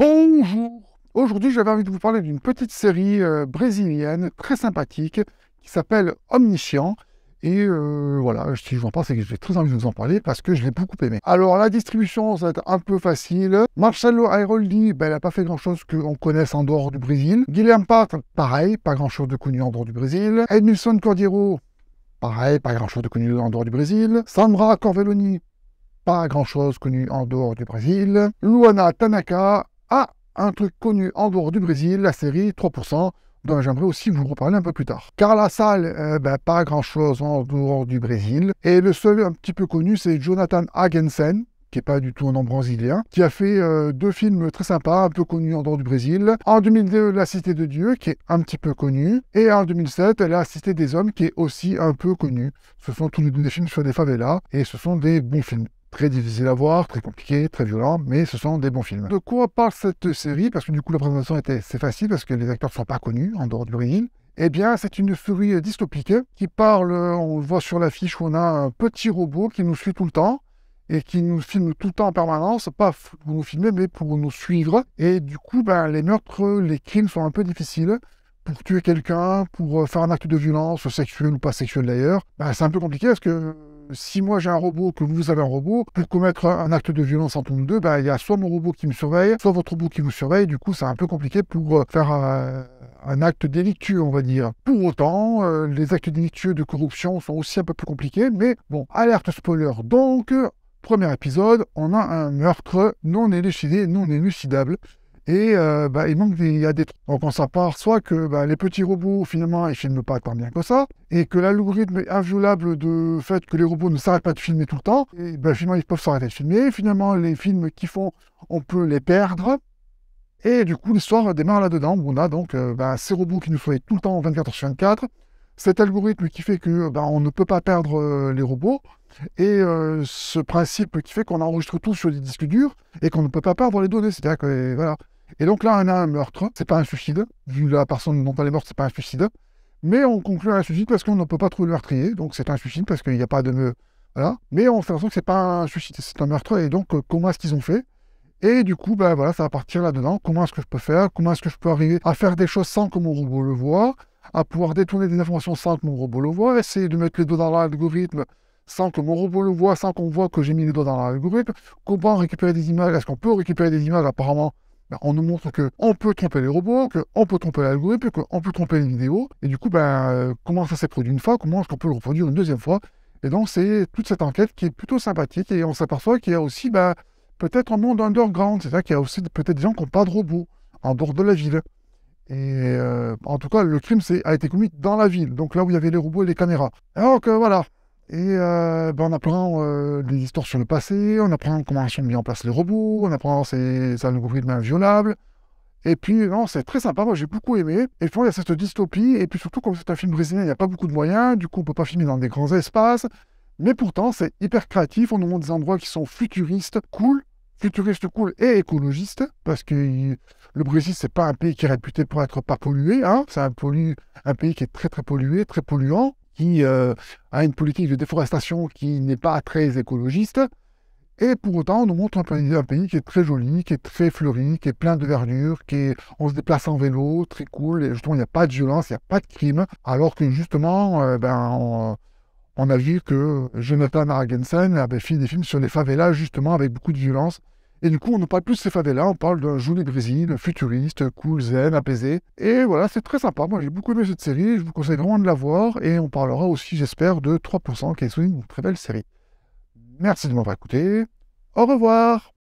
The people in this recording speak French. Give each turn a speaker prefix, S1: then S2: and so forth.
S1: Bonjour Aujourd'hui, j'avais envie de vous parler d'une petite série euh, brésilienne très sympathique qui s'appelle Omniscient. Et euh, voilà, si je vous en parle, c'est que j'ai très envie de vous en parler parce que je l'ai beaucoup aimé. Alors, la distribution, ça va être un peu facile. Marcelo Airoldi, ben, elle il n'a pas fait grand-chose qu'on connaisse en dehors du Brésil. Guilherme Patre, pareil, pas grand-chose de connu en dehors du Brésil. Edmilson Cordiero, pareil, pas grand-chose de connu en dehors du Brésil. Sandra Corvelloni, pas grand-chose connu en dehors du Brésil. Luana Tanaka, ah, un truc connu en dehors du Brésil, la série 3%, dont j'aimerais aussi vous reparler un peu plus tard. Car la salle, euh, ben, pas grand-chose en dehors du Brésil. Et le seul un petit peu connu, c'est Jonathan Hagensen, qui n'est pas du tout un nom brésilien, qui a fait euh, deux films très sympas, un peu connus en dehors du Brésil. En 2002, La Cité de Dieu, qui est un petit peu connu, et en 2007, La Cité des Hommes, qui est aussi un peu connu. Ce sont tous les deux des films sur des favelas, et ce sont des bons films. Très difficile à voir, très compliqué, très violent, mais ce sont des bons films. De quoi parle cette série Parce que du coup, la présentation était c'est facile parce que les acteurs ne sont pas connus en dehors du Green eh bien, c'est une série dystopique qui parle, on le voit sur l'affiche, on a un petit robot qui nous suit tout le temps et qui nous filme tout le temps en permanence, pas pour nous filmer, mais pour nous suivre. Et du coup, ben, les meurtres, les crimes sont un peu difficiles. Pour tuer quelqu'un, pour euh, faire un acte de violence, sexuel ou pas sexuel d'ailleurs, ben, c'est un peu compliqué parce que si moi j'ai un robot, que vous avez un robot, pour commettre un acte de violence entre nous deux, ben, il y a soit mon robot qui me surveille, soit votre robot qui me surveille. Du coup, c'est un peu compliqué pour euh, faire euh, un, acte délictueux, on va dire. Pour autant, euh, les actes délictueux de corruption sont aussi un peu plus compliqués, mais bon, alerte spoiler. Donc, premier épisode, on a un meurtre non élucidé, non élucidable. Et euh, bah, il manque des, il y a des trucs. Donc on s'aperçoit que bah, les petits robots, finalement, ils filment pas tant bien que ça, et que l'algorithme est inviolable de fait que les robots ne s'arrêtent pas de filmer tout le temps, et bah, finalement, ils peuvent s'arrêter de filmer. Finalement, les films qu'ils font, on peut les perdre. Et du coup, l'histoire démarre là-dedans, où on a donc euh, ces robots qui nous être tout le temps 24 h sur 24, cet algorithme qui fait que on ne peut pas perdre euh, les robots, et ce principe qui fait qu'on enregistre tout sur des disques durs et qu'on ne peut pas perdre les données. C'est-à-dire que voilà, et donc là, on a un meurtre, hein. c'est pas un suicide. vu La personne dont elle est morte, c'est pas un suicide. Mais on conclut un suicide parce qu'on ne peut pas trouver le meurtrier. Donc c'est un suicide parce qu'il n'y a pas de. Me... Voilà. Mais on fait attention que c'est pas un suicide, c'est un meurtre. Et donc, euh, comment est-ce qu'ils ont fait Et du coup, ben voilà, ça va partir là-dedans. Comment est-ce que je peux faire Comment est-ce que je peux arriver à faire des choses sans que mon robot le voie, À pouvoir détourner des informations sans que mon robot le voie, Essayer de mettre les doigts dans l'algorithme sans que mon robot le voie, sans qu'on voit que j'ai mis les doigts dans l'algorithme Comment récupérer des images Est-ce qu'on peut récupérer des images Apparemment, bah, on nous montre qu'on peut tromper les robots, qu'on peut tromper l'algorithme, qu'on peut tromper les vidéos. Et du coup, ben, comment ça s'est produit une fois, comment est-ce qu'on peut le reproduire une deuxième fois. Et donc, c'est toute cette enquête qui est plutôt sympathique. Et on s'aperçoit qu'il y a aussi bah, peut-être un monde underground. C'est-à-dire qu'il y a aussi peut-être des gens qui n'ont pas de robots en dehors de la ville. Et euh, en tout cas, le crime a été commis dans la ville, donc là où il y avait les robots et les caméras. Alors que voilà, et euh, ben on apprend euh, des histoires sur le passé, on apprend comment sont mis en place les robots, on apprend ces algorithmes inviolables. Et puis, non, c'est très sympa, moi j'ai beaucoup aimé. Et puis, il y a cette dystopie, et puis surtout, comme c'est un film brésilien, il n'y a pas beaucoup de moyens, du coup, on ne peut pas filmer dans des grands espaces. Mais pourtant, c'est hyper créatif, on nous montre des endroits qui sont futuristes, cool, futuristes, cool et écologistes, parce que le Brésil, c'est pas un pays qui est réputé pour être pas pollué, hein. c'est un, pays qui est très très pollué, très polluant, qui euh, a une politique de déforestation qui n'est pas très écologiste. Et pour autant, on nous montre un pays, qui est très joli, qui est très fleuri, qui est plein de verdure, qui est, on se déplace en vélo, très cool, et justement, il n'y a pas de violence, il n'y a pas de crime, alors que justement, euh, ben, on, a vu que Jonathan Argensen avait fait des films sur les favelas, justement, avec beaucoup de violence, et du coup, on ne parle plus de ces favelas, on parle d'un joli Brésil, futuriste, cool, zen, apaisé. Et voilà, c'est très sympa. Moi, j'ai beaucoup aimé cette série, je vous conseille vraiment de la voir. Et on parlera aussi, j'espère, de 3%, qui est une très belle série. Merci de m'avoir écouté. Au revoir